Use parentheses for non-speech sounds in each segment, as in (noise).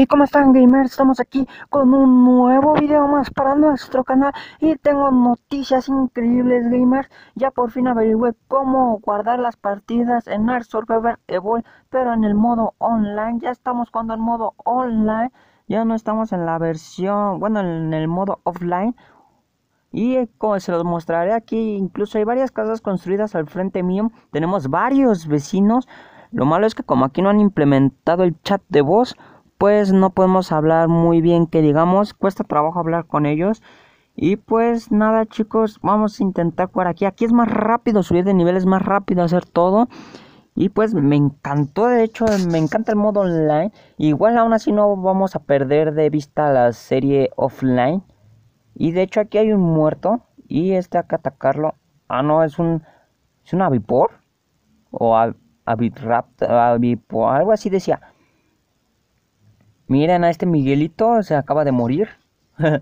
y cómo están gamers, estamos aquí con un nuevo video más para nuestro canal y tengo noticias increíbles gamers, ya por fin averigüé cómo guardar las partidas en Art Survivor Evolve pero en el modo online, ya estamos jugando en modo online, ya no estamos en la versión, bueno en el modo offline y eh, como se los mostraré aquí, incluso hay varias casas construidas al frente mío, tenemos varios vecinos lo malo es que como aquí no han implementado el chat de voz, pues no podemos hablar muy bien que digamos, cuesta trabajo hablar con ellos. Y pues nada chicos, vamos a intentar jugar aquí. Aquí es más rápido, subir de nivel es más rápido hacer todo. Y pues me encantó, de hecho, me encanta el modo online. Igual aún así no vamos a perder de vista la serie offline. Y de hecho aquí hay un muerto. Y este hay que atacarlo. Ah, no, es un... ¿Es un avipor? O avipor, algo así decía. Miren a este Miguelito, se acaba de morir. (laughs)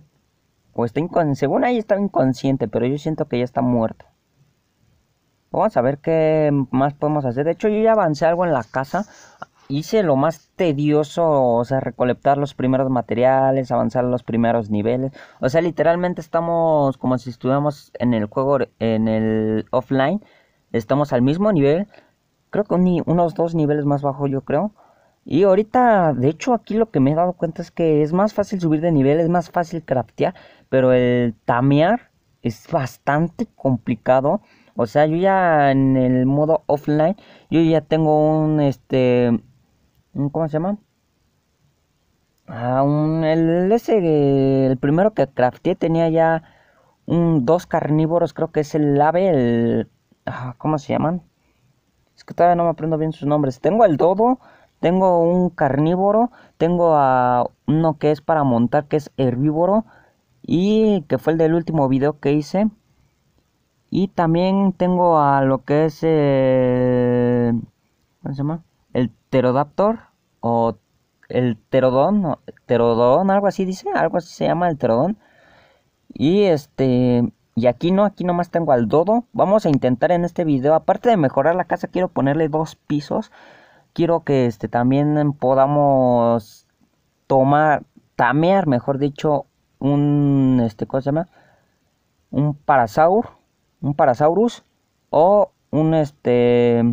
o está según ahí está inconsciente, pero yo siento que ya está muerto. Vamos a ver qué más podemos hacer. De hecho, yo ya avancé algo en la casa. Hice lo más tedioso, o sea, recolectar los primeros materiales, avanzar los primeros niveles. O sea, literalmente estamos como si estuviéramos en el juego, en el offline. Estamos al mismo nivel. Creo que unos dos niveles más bajo, yo creo. Y ahorita, de hecho, aquí lo que me he dado cuenta es que es más fácil subir de nivel, es más fácil craftear, pero el tamear es bastante complicado. O sea, yo ya en el modo offline, yo ya tengo un este ¿cómo se llama? Ah, un, el, ese, el primero que crafteé tenía ya un, dos carnívoros, creo que es el ave, el... Ah, ¿Cómo se llaman? Es que todavía no me aprendo bien sus nombres. Tengo el dodo, tengo un carnívoro, tengo a uno que es para montar, que es herbívoro, y que fue el del último video que hice. Y también tengo a lo que es, el... Eh, ¿cómo se llama? El pterodaptor, o el pterodón, algo así dice, algo así se llama el pterodón. Y este, y aquí no, aquí nomás tengo al dodo. Vamos a intentar en este video, aparte de mejorar la casa, quiero ponerle dos pisos quiero que este, también podamos tomar, tamear, mejor dicho, un, este, ¿cómo se llama? Un parasaur, un parasaurus o un, este,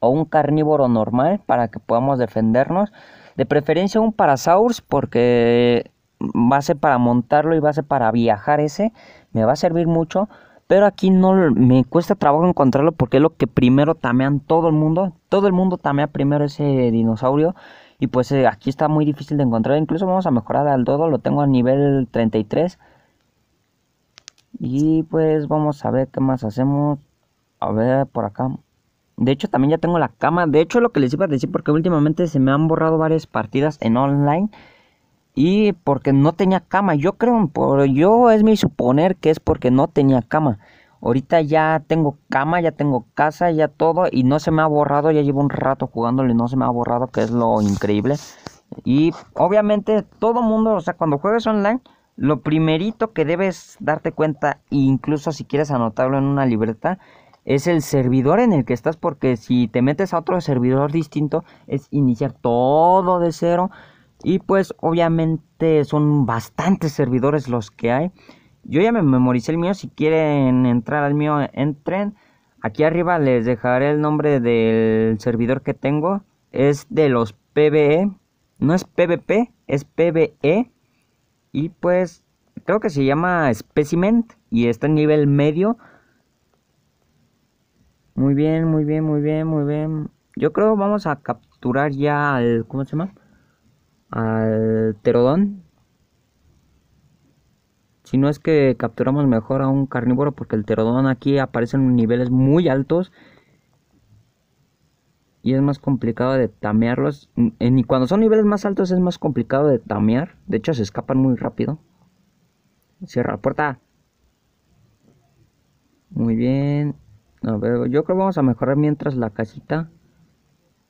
o un carnívoro normal para que podamos defendernos. De preferencia un parasaurus porque base para montarlo y base para viajar ese. Me va a servir mucho pero aquí no me cuesta trabajo encontrarlo porque es lo que primero tamean todo el mundo. Todo el mundo tamea primero ese dinosaurio. Y pues eh, aquí está muy difícil de encontrar. Incluso vamos a mejorar al dodo. Lo tengo a nivel 33. Y pues vamos a ver qué más hacemos. A ver por acá. De hecho también ya tengo la cama. De hecho lo que les iba a decir porque últimamente se me han borrado varias partidas en online y porque no tenía cama. Yo creo, por, yo es mi suponer que es porque no tenía cama. Ahorita ya tengo cama, ya tengo casa, ya todo y no se me ha borrado. Ya llevo un rato jugándole no se me ha borrado, que es lo increíble. Y obviamente todo mundo, o sea, cuando juegues online, lo primerito que debes darte cuenta, incluso si quieres anotarlo en una libreta, es el servidor en el que estás, porque si te metes a otro servidor distinto, es iniciar todo de cero y pues obviamente son bastantes servidores los que hay. Yo ya me memoricé el mío. Si quieren entrar al mío, entren. Aquí arriba les dejaré el nombre del servidor que tengo. Es de los PBE. No es PVP, es PBE. Y pues creo que se llama Speciment. y está en nivel medio. Muy bien, muy bien, muy bien, muy bien. Yo creo vamos a capturar ya al... ¿Cómo se llama? al terodón Si no es que capturamos mejor a un carnívoro porque el terodón aquí aparece en niveles muy altos. Y es más complicado de tamearlos. Y cuando son niveles más altos es más complicado de tamear. De hecho se escapan muy rápido. Cierra la puerta. Muy bien. yo creo que vamos a mejorar mientras la casita.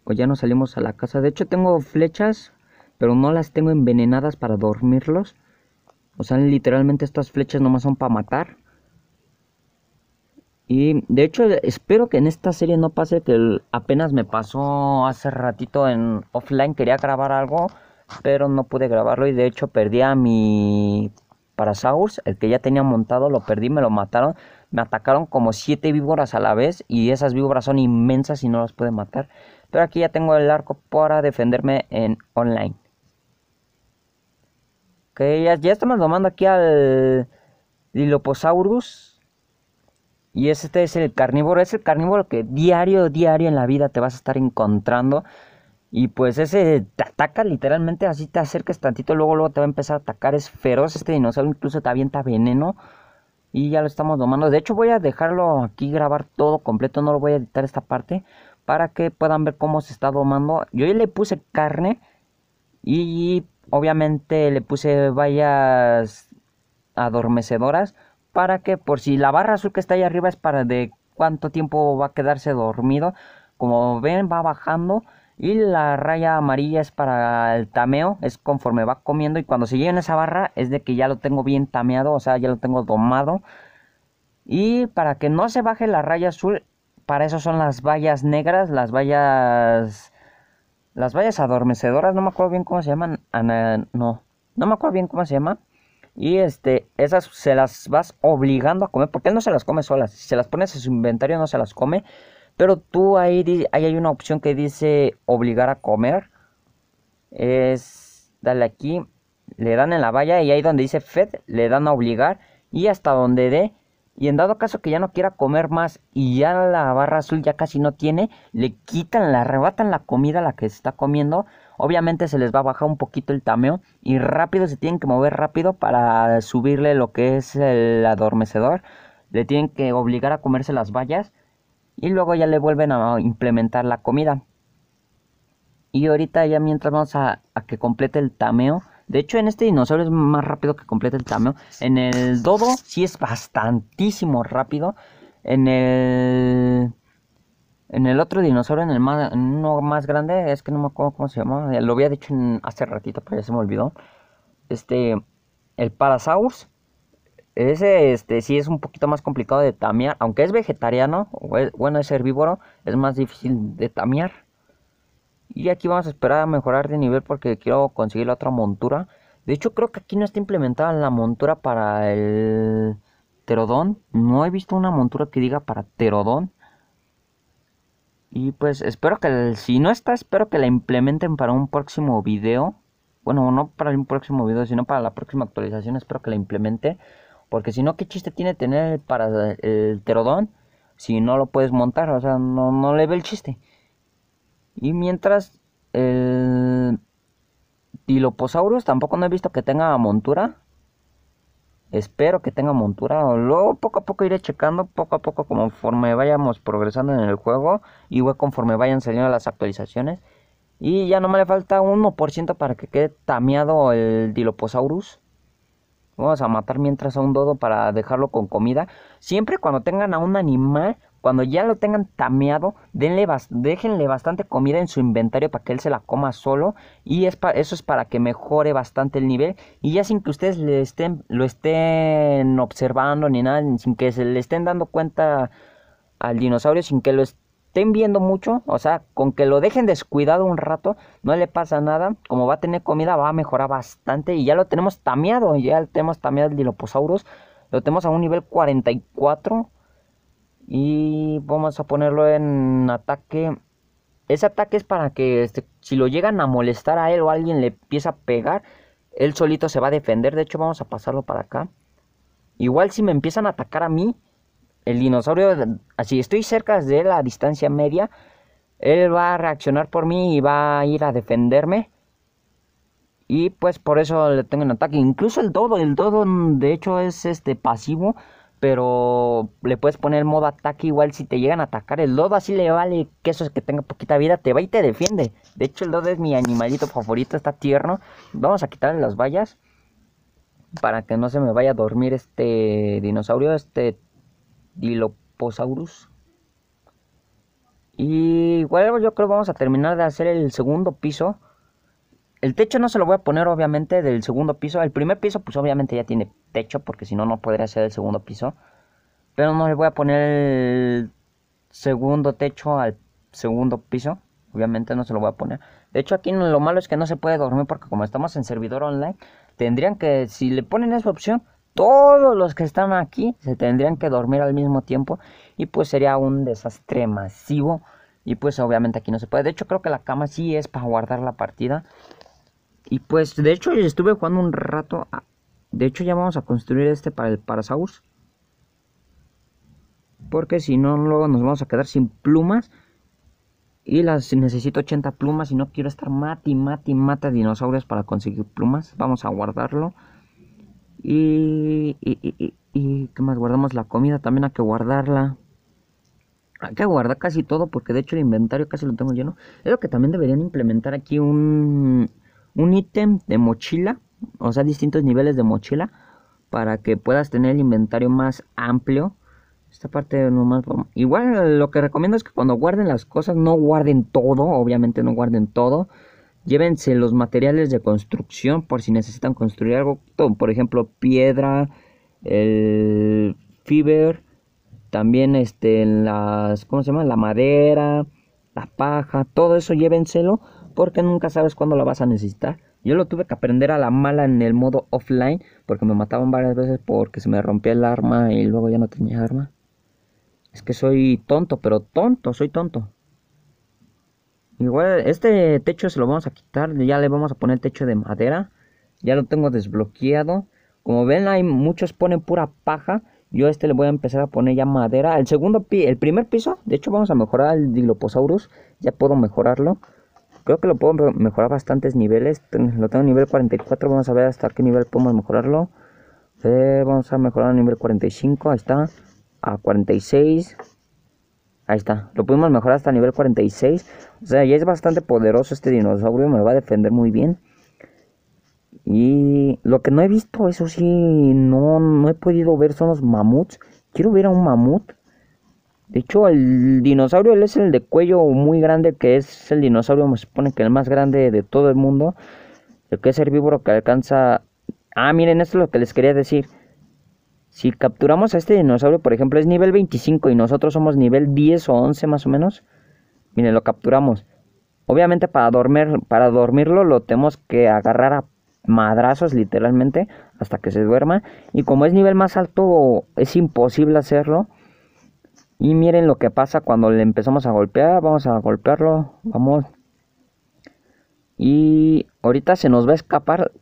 O ya nos salimos a la casa. De hecho tengo flechas pero no las tengo envenenadas para dormirlos. O sea, literalmente estas flechas nomás son para matar. Y de hecho, espero que en esta serie no pase que apenas me pasó hace ratito en offline. Quería grabar algo, pero no pude grabarlo. Y de hecho, perdí a mi Parasaurus, el que ya tenía montado. Lo perdí, me lo mataron. Me atacaron como siete víboras a la vez. Y esas víboras son inmensas y no las pude matar. Pero aquí ya tengo el arco para defenderme en online. Que ya, estamos domando aquí al Diloposaurus. Y este es el carnívoro. Es el carnívoro que diario, diario en la vida te vas a estar encontrando. Y pues ese te ataca literalmente, así te acercas tantito, luego, luego te va a empezar a atacar. Es feroz este dinosaurio, incluso te avienta veneno. Y ya lo estamos domando. De hecho voy a dejarlo aquí grabar todo completo, no lo voy a editar esta parte. Para que puedan ver cómo se está domando. Yo ya le puse carne. Y obviamente le puse vallas adormecedoras para que por si la barra azul que está ahí arriba es para de cuánto tiempo va a quedarse dormido. Como ven va bajando y la raya amarilla es para el tameo, es conforme va comiendo y cuando se lleven esa barra es de que ya lo tengo bien tameado, o sea, ya lo tengo domado. Y para que no se baje la raya azul, para eso son las vallas negras, las vallas las vallas adormecedoras, no me acuerdo bien cómo se llaman, no, no me acuerdo bien cómo se llama. Y este, esas se las vas obligando a comer, porque él no se las come solas, si se las pones en su inventario no se las come, pero tú ahí, ahí hay una opción que dice obligar a comer, es, dale aquí, le dan en la valla y ahí donde dice fed, le dan a obligar y hasta donde dé y en dado caso que ya no quiera comer más y ya la barra azul ya casi no tiene, le quitan, le arrebatan la comida a la que se está comiendo. Obviamente se les va a bajar un poquito el tameo y rápido se tienen que mover rápido para subirle lo que es el adormecedor. Le tienen que obligar a comerse las vallas y luego ya le vuelven a implementar la comida. Y ahorita ya mientras vamos a, a que complete el tameo, de hecho, en este dinosaurio es más rápido que completa el tameo. En el dodo sí es bastantísimo rápido. En el... En el otro dinosaurio, en el más, no más grande, es que no me acuerdo cómo se llama. Lo había dicho en, hace ratito, pero ya se me olvidó. Este, el Parasaurus. Ese este, sí es un poquito más complicado de tamear. Aunque es vegetariano, bueno, es herbívoro, es más difícil de tamear. Y aquí vamos a esperar a mejorar de nivel porque quiero conseguir la otra montura. De hecho creo que aquí no está implementada la montura para el Terodón. No he visto una montura que diga para Terodón. Y pues espero que si no está, espero que la implementen para un próximo video. Bueno, no para un próximo video, sino para la próxima actualización. Espero que la implemente. Porque si no, ¿qué chiste tiene tener para el Terodón? Si no lo puedes montar, o sea, no, no le ve el chiste. Y mientras el Diloposaurus tampoco no he visto que tenga montura. Espero que tenga montura. Luego poco a poco iré checando, poco a poco conforme vayamos progresando en el juego. Y conforme vayan saliendo las actualizaciones. Y ya no me le falta 1% para que quede tameado el Diloposaurus. Vamos a matar mientras a un dodo para dejarlo con comida. Siempre cuando tengan a un animal, cuando ya lo tengan tameado, déjenle bastante comida en su inventario para que él se la coma solo. Y es eso es para que mejore bastante el nivel. Y ya sin que ustedes lo estén observando ni nada, sin que se le estén dando cuenta al dinosaurio, sin que lo estén viendo mucho. O sea, con que lo dejen descuidado un rato, no le pasa nada. Como va a tener comida, va a mejorar bastante. Y ya lo tenemos tameado, ya tenemos tameado el Diloposaurus. Lo tenemos a un nivel 44 y vamos a ponerlo en ataque. Ese ataque es para que este, si lo llegan a molestar a él o alguien le empieza a pegar, él solito se va a defender. De hecho, vamos a pasarlo para acá. Igual si me empiezan a atacar a mí, el dinosaurio, así estoy cerca de la distancia media, él va a reaccionar por mí y va a ir a defenderme. Y pues por eso le tengo en ataque. Incluso el dodo, el dodo de hecho es este pasivo pero le puedes poner modo ataque igual si te llegan a atacar. El lodo así le vale que eso es que tenga poquita vida, te va y te defiende. De hecho el lodo es mi animalito favorito, está tierno. Vamos a quitarle las vallas para que no se me vaya a dormir este dinosaurio, este Diloposaurus. Y igual yo creo que vamos a terminar de hacer el segundo piso. El techo no se lo voy a poner obviamente del segundo piso. El primer piso pues obviamente ya tiene techo, porque si no, no podría ser el segundo piso. Pero no le voy a poner el segundo techo al segundo piso. Obviamente no se lo voy a poner. De hecho, aquí lo malo es que no se puede dormir porque como estamos en servidor online, tendrían que, si le ponen esa opción, todos los que están aquí se tendrían que dormir al mismo tiempo y pues sería un desastre masivo. Y pues obviamente aquí no se puede. De hecho, creo que la cama sí es para guardar la partida. Y pues, de hecho, estuve jugando un rato de hecho ya vamos a construir este para el Parasaurus. Porque si no, luego nos vamos a quedar sin plumas. Y las necesito 80 plumas y no quiero estar mati, mati, mata dinosaurios para conseguir plumas. Vamos a guardarlo. Y, y, y, y ¿qué más? Guardamos la comida, también hay que guardarla. Hay que guardar casi todo porque de hecho el inventario casi lo tengo lleno. Es lo que también deberían implementar aquí un, un ítem de mochila o sea, distintos niveles de mochila para que puedas tener el inventario más amplio. Esta parte nomás, igual lo que recomiendo es que cuando guarden las cosas no guarden todo, obviamente no guarden todo. Llévense los materiales de construcción por si necesitan construir algo, por ejemplo, piedra, el fiber, también este las ¿cómo se llama? la madera, la paja, todo eso llévenselo porque nunca sabes cuándo la vas a necesitar. Yo lo tuve que aprender a la mala en el modo offline porque me mataban varias veces porque se me rompía el arma y luego ya no tenía arma. Es que soy tonto, pero tonto, soy tonto. Igual este techo se lo vamos a quitar, ya le vamos a poner techo de madera. Ya lo tengo desbloqueado. Como ven, hay muchos ponen pura paja. Yo a este le voy a empezar a poner ya madera. El segundo el primer piso, de hecho vamos a mejorar el Diloposaurus. Ya puedo mejorarlo. Creo que lo puedo mejorar bastantes niveles. Lo tengo nivel 44. Vamos a ver hasta qué nivel podemos mejorarlo. Eh, vamos a mejorar a nivel 45. Ahí está. A 46. Ahí está. Lo podemos mejorar hasta nivel 46. O sea, ya es bastante poderoso este dinosaurio. Me va a defender muy bien. Y lo que no he visto, eso sí, no, no he podido ver son los mamuts. Quiero ver a un mamut. De hecho, el dinosaurio, él es el de cuello muy grande, que es el dinosaurio, me supone que el más grande de todo el mundo. El que es herbívoro que alcanza... Ah, miren, esto es lo que les quería decir. Si capturamos a este dinosaurio, por ejemplo, es nivel 25 y nosotros somos nivel 10 o 11 más o menos. Miren, lo capturamos. Obviamente para, dormir, para dormirlo lo tenemos que agarrar a madrazos literalmente hasta que se duerma. Y como es nivel más alto es imposible hacerlo. Y miren lo que pasa cuando le empezamos a golpear. Vamos a golpearlo. Vamos. Y ahorita se nos va a escapar.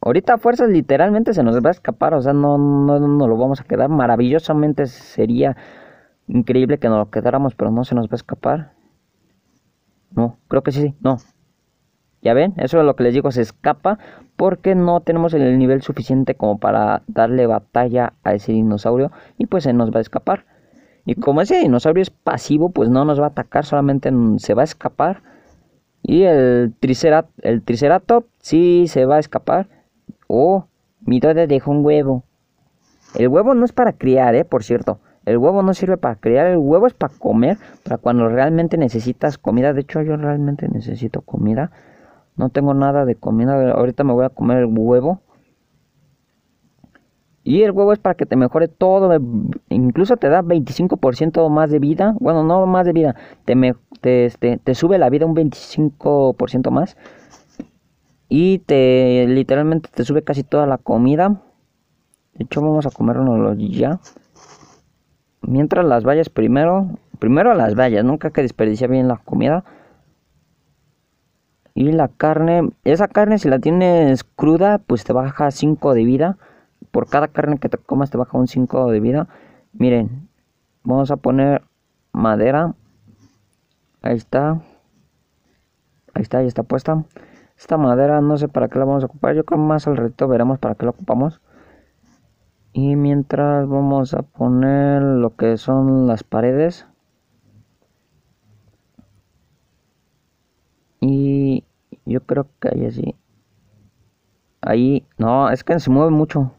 Ahorita fuerzas literalmente se nos va a escapar. O sea, no, nos lo vamos a quedar. Maravillosamente sería increíble que nos lo quedáramos, pero no se nos va a escapar. No, creo que sí, sí. No. Ya ven, eso es lo que les digo, se escapa porque no tenemos el nivel suficiente como para darle batalla a ese dinosaurio y pues se nos va a escapar. Y como ese dinosaurio es pasivo, pues no nos va a atacar, solamente se va a escapar. Y el, tricerat el triceratop sí se va a escapar. Oh, mi dote dejó un huevo. El huevo no es para criar, ¿eh? Por cierto. El huevo no sirve para criar, el huevo es para comer, para cuando realmente necesitas comida. De hecho, yo realmente necesito comida. No tengo nada de comida. Ahorita me voy a comer el huevo. Y el huevo es para que te mejore todo, eh, incluso te da 25% más de vida, bueno, no más de vida, te, este, sube la vida un 25% más. Y te literalmente te sube casi toda la comida. De hecho, vamos a comérnoslo ya. Mientras las vallas primero, primero las vallas, nunca que desperdiciar bien la comida. Y la carne, esa carne si la tienes cruda, pues te baja 5 de vida por cada carne que te comas te baja un 5 de vida. Miren, vamos a poner madera. Ahí está. Ahí está, ahí está puesta. Esta madera no sé para qué la vamos a ocupar. Yo creo más al reto veremos para qué la ocupamos. Y mientras vamos a poner lo que son las paredes. Y yo creo que ahí así. Ahí, no, es que se mueve mucho.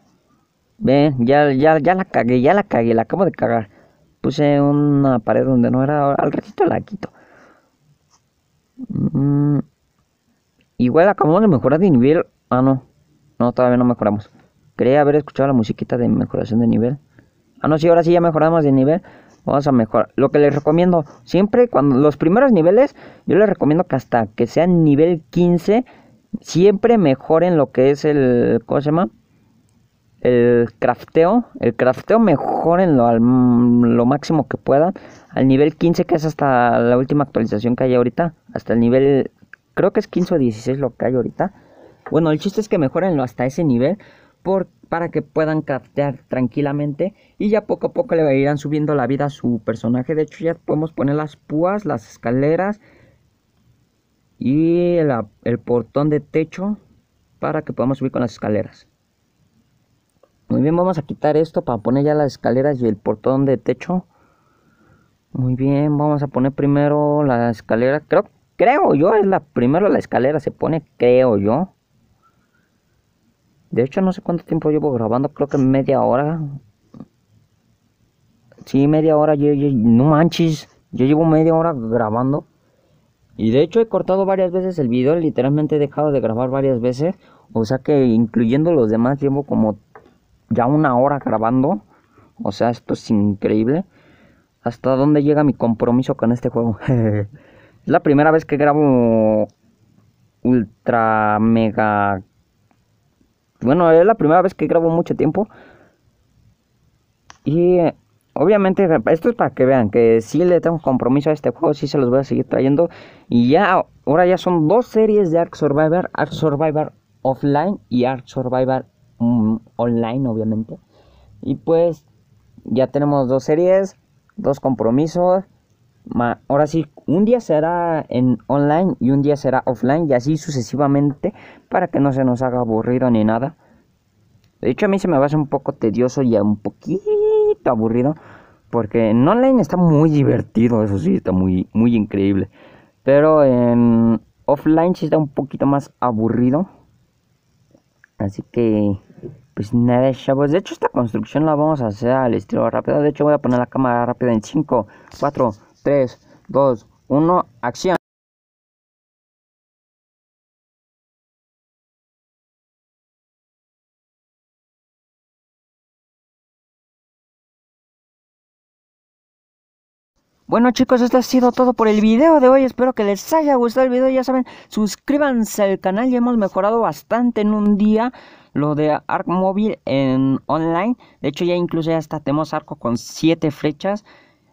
Ven, ya, ya, ya la cagué, ya la cagué, la acabo de cagar. Puse una pared donde no era. Al ratito la quito. Mm, igual acabamos de mejorar de nivel. Ah, no. No, todavía no mejoramos. Creía haber escuchado la musiquita de mejoración de nivel. Ah, no, sí, ahora sí ya mejoramos de nivel. Vamos a mejorar. Lo que les recomiendo, siempre cuando los primeros niveles, yo les recomiendo que hasta que sean nivel 15, siempre mejoren lo que es el. ¿Cómo se llama? el crafteo, el crafteo mejorenlo al lo máximo que puedan, al nivel 15 que es hasta la última actualización que hay ahorita, hasta el nivel creo que es 15 o 16 lo que hay ahorita. Bueno, el chiste es que mejorenlo hasta ese nivel por, para que puedan craftear tranquilamente y ya poco a poco le irán subiendo la vida a su personaje. De hecho, ya podemos poner las púas, las escaleras y el portón de techo para que podamos subir con las escaleras. Muy bien, vamos a quitar esto para poner ya las escaleras y el portón de techo. Muy bien, vamos a poner primero la escalera. Creo, creo yo, es la primero la escalera se pone, creo yo. De hecho, no sé cuánto tiempo llevo grabando, creo que media hora. Sí, media hora, yo, no manches, yo llevo media hora grabando. Y de hecho he cortado varias veces el video, literalmente he dejado de grabar varias veces. O sea que incluyendo los demás llevo como ya una hora grabando. O sea, esto es increíble. Hasta dónde llega mi compromiso con este juego. (laughs) es la primera vez que grabo ultra mega... Bueno, es la primera vez que grabo mucho tiempo. Y obviamente esto es para que vean que sí le tengo compromiso a este juego, sí se los voy a seguir trayendo. Y ya, ahora ya son dos series de Ark Survivor, Ark Survivor Offline y Ark Survivor online, obviamente. Y pues ya tenemos dos series, dos compromisos. Ahora sí, un día será en online y un día será offline y así sucesivamente para que no se nos haga aburrido ni nada. De hecho a mí se me va a hacer un poco tedioso y un poquito aburrido porque en online está muy divertido, eso sí, está muy, muy increíble. Pero en offline sí está un poquito más aburrido. Así que pues nada, chavos. De hecho, esta construcción la vamos a hacer al estilo rápido. De hecho, voy a poner la cámara rápida en 5, 4, 3, 2, 1, acción. Bueno chicos, esto ha sido todo por el video de hoy. Espero que les haya gustado el video. Ya saben, suscríbanse al canal. Ya hemos mejorado bastante en un día. Lo de Arc Móvil en online. De hecho ya incluso ya hasta tenemos arco con 7 flechas.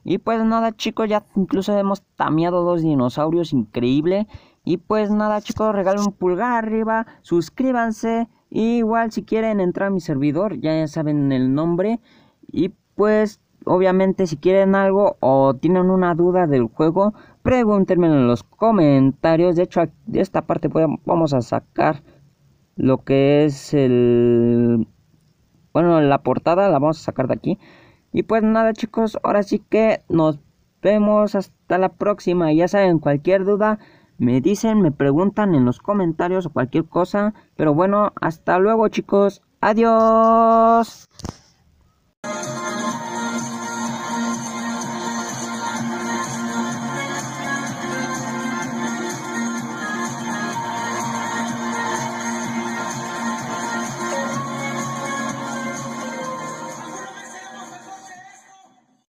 Y pues nada chicos, ya incluso hemos tameado dos dinosaurios, increíble. Y pues nada chicos, regalen un pulgar arriba, suscríbanse. igual si quieren entrar a mi servidor, ya saben el nombre. Y pues obviamente si quieren algo o tienen una duda del juego, pregúntenme en los comentarios. De hecho, de esta parte vamos a sacar lo que es el... Bueno, la portada la vamos a sacar de aquí. Y pues nada chicos, ahora sí que nos vemos hasta la próxima. Ya saben, cualquier duda me dicen, me preguntan en los comentarios o cualquier cosa. Pero bueno, hasta luego chicos. Adiós.